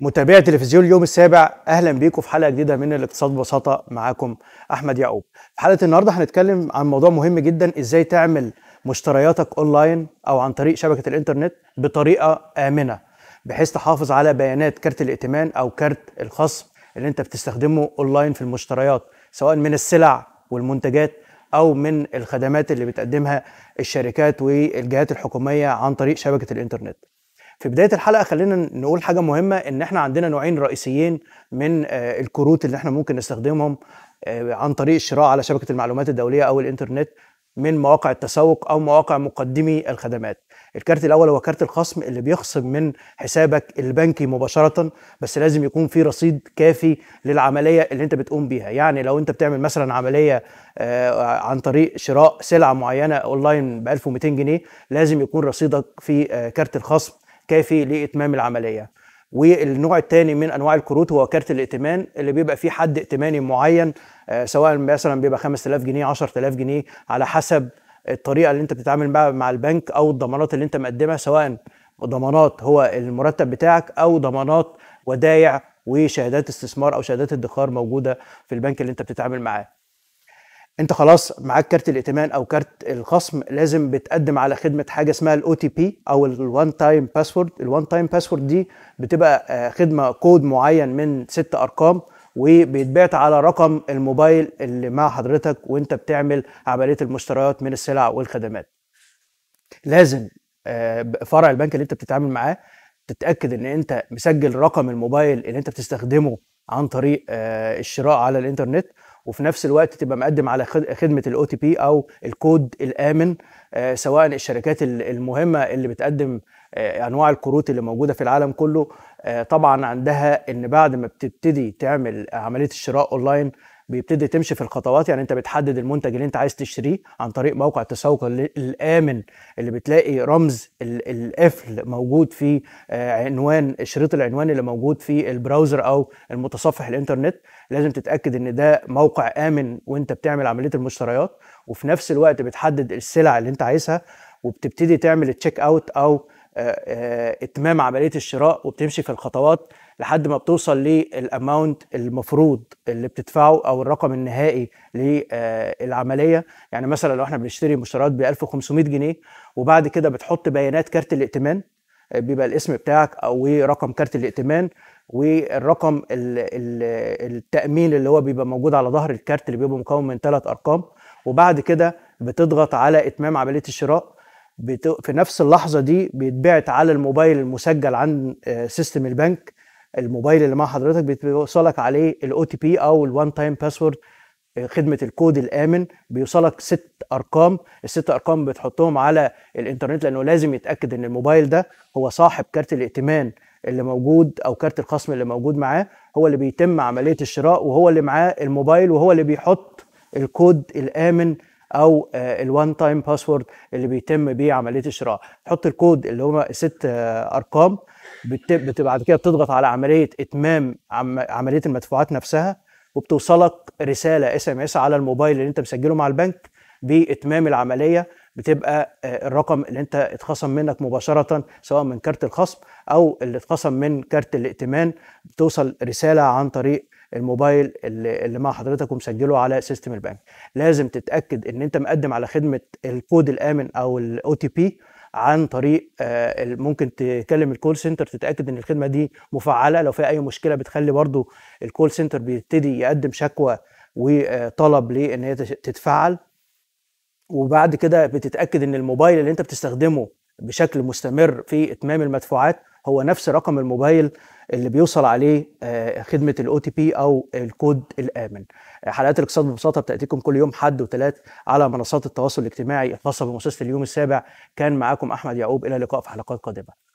متابعي تلفزيون اليوم السابع اهلا بيكم في حلقه جديده من الاقتصاد ببساطه معاكم احمد يعقوب في حلقه النهارده هنتكلم عن موضوع مهم جدا ازاي تعمل مشترياتك اونلاين او عن طريق شبكه الانترنت بطريقه امنه بحيث تحافظ على بيانات كارت الائتمان او كارت الخصم اللي انت بتستخدمه اونلاين في المشتريات سواء من السلع والمنتجات او من الخدمات اللي بتقدمها الشركات والجهات الحكوميه عن طريق شبكه الانترنت في بداية الحلقة خلينا نقول حاجة مهمة إن إحنا عندنا نوعين رئيسيين من آه، الكروت اللي إحنا ممكن نستخدمهم آه، عن طريق الشراء على شبكة المعلومات الدولية أو الإنترنت من مواقع التسوق أو مواقع مقدمي الخدمات. الكارت الأول هو كارت الخصم اللي بيخصم من حسابك البنكي مباشرة بس لازم يكون في رصيد كافي للعملية اللي أنت بتقوم بيها، يعني لو أنت بتعمل مثلا عملية آه، عن طريق شراء سلعة معينة أونلاين ب 1200 جنيه لازم يكون رصيدك في كارت الخصم كافي لاتمام العمليه والنوع الثاني من انواع الكروت هو كارت الائتمان اللي بيبقى فيه حد ائتماني معين آه، سواء مثلا بيبقى 5000 جنيه 10000 جنيه على حسب الطريقه اللي انت بتتعامل بها مع البنك او الضمانات اللي انت مقدمها سواء ضمانات هو المرتب بتاعك او ضمانات ودايع وشهادات استثمار او شهادات ادخار موجوده في البنك اللي انت بتتعامل معاه انت خلاص معاك كارت الائتمان او كارت الخصم لازم بتقدم على خدمه حاجه اسمها الاو تي بي او الوان تايم باسورد الوان تايم باسورد دي بتبقى آه، خدمه كود معين من ست ارقام وبيتبعت على رقم الموبايل اللي مع حضرتك وانت بتعمل عمليه المشتريات من السلع والخدمات لازم آه، فرع البنك اللي انت بتتعامل معاه تتاكد ان انت مسجل رقم الموبايل اللي انت بتستخدمه عن طريق آه، الشراء على الانترنت وفي نفس الوقت تبقى مقدم على خدمه الاو تي بي او الكود الامن آه، سواء الشركات المهمه اللي بتقدم آه، انواع الكروت اللي موجوده في العالم كله آه، طبعا عندها ان بعد ما بتبتدي تعمل عمليه الشراء اونلاين بيبتدي تمشي في الخطوات يعني انت بتحدد المنتج اللي انت عايز تشتريه عن طريق موقع التسوق الامن اللي بتلاقي رمز القفل موجود في آه، عنوان شريط العنوان اللي موجود في البراوزر او المتصفح الانترنت لازم تتاكد ان ده موقع امن وانت بتعمل عمليه المشتريات وفي نفس الوقت بتحدد السلع اللي انت عايزها وبتبتدي تعمل التشيك اوت او آه، آه، اتمام عمليه الشراء وبتمشي في الخطوات لحد ما بتوصل للاماونت المفروض اللي بتدفعه او الرقم النهائي للعمليه يعني مثلا لو احنا بنشتري مشتريات ب 1500 جنيه وبعد كده بتحط بيانات كارت الائتمان آه، بيبقى الاسم بتاعك او رقم كارت الائتمان والرقم التامين اللي هو بيبقى موجود على ظهر الكارت اللي بيبقى مكون من ثلاث ارقام وبعد كده بتضغط على اتمام عمليه الشراء في نفس اللحظه دي بيتبعت على الموبايل المسجل عن سيستم آه، البنك الموبايل اللي مع حضرتك بيوصلك عليه الاو تي بي او الوان تايم باسورد خدمه الكود الامن بيوصلك ست ارقام الست ارقام بتحطهم على الانترنت لانه لازم يتاكد ان الموبايل ده هو صاحب كارت الائتمان اللي موجود او كارت الخصم اللي موجود معاه هو اللي بيتم عمليه الشراء وهو اللي معاه الموبايل وهو اللي بيحط الكود الامن او الوان تايم باسورد اللي بيتم بيه عمليه الشراء حط الكود اللي هما ست آه، ارقام بتبقى بعد كده بتضغط على عمليه اتمام عمليه المدفوعات نفسها وبتوصلك رساله اس ام اس على الموبايل اللي انت مسجله مع البنك باتمام العمليه بتبقى آه، الرقم اللي انت اتخصم منك مباشره سواء من كارت الخصم او اللي اتخصم من كارت الائتمان بتوصل رساله عن طريق الموبايل اللي, مع حضرتك ومسجله على سيستم البنك لازم تتاكد ان انت مقدم على خدمه الكود الامن او الاو تي بي عن طريق آه، ممكن تكلم الكول سنتر تتاكد ان الخدمه دي مفعله لو في اي مشكله بتخلي برضو الكول سنتر بيبتدي يقدم شكوى وطلب لان هي تتفعل وبعد كده بتتاكد ان الموبايل اللي انت بتستخدمه بشكل مستمر في اتمام المدفوعات هو نفس رقم الموبايل اللي بيوصل عليه آه، خدمه الاو تي بي او الكود الامن. حلقات الاقتصاد ببساطه بتاتيكم كل يوم حد وثلاث على منصات التواصل الاجتماعي الخاصه بمؤسسه اليوم السابع كان معاكم احمد يعقوب الى اللقاء في حلقات قادمه.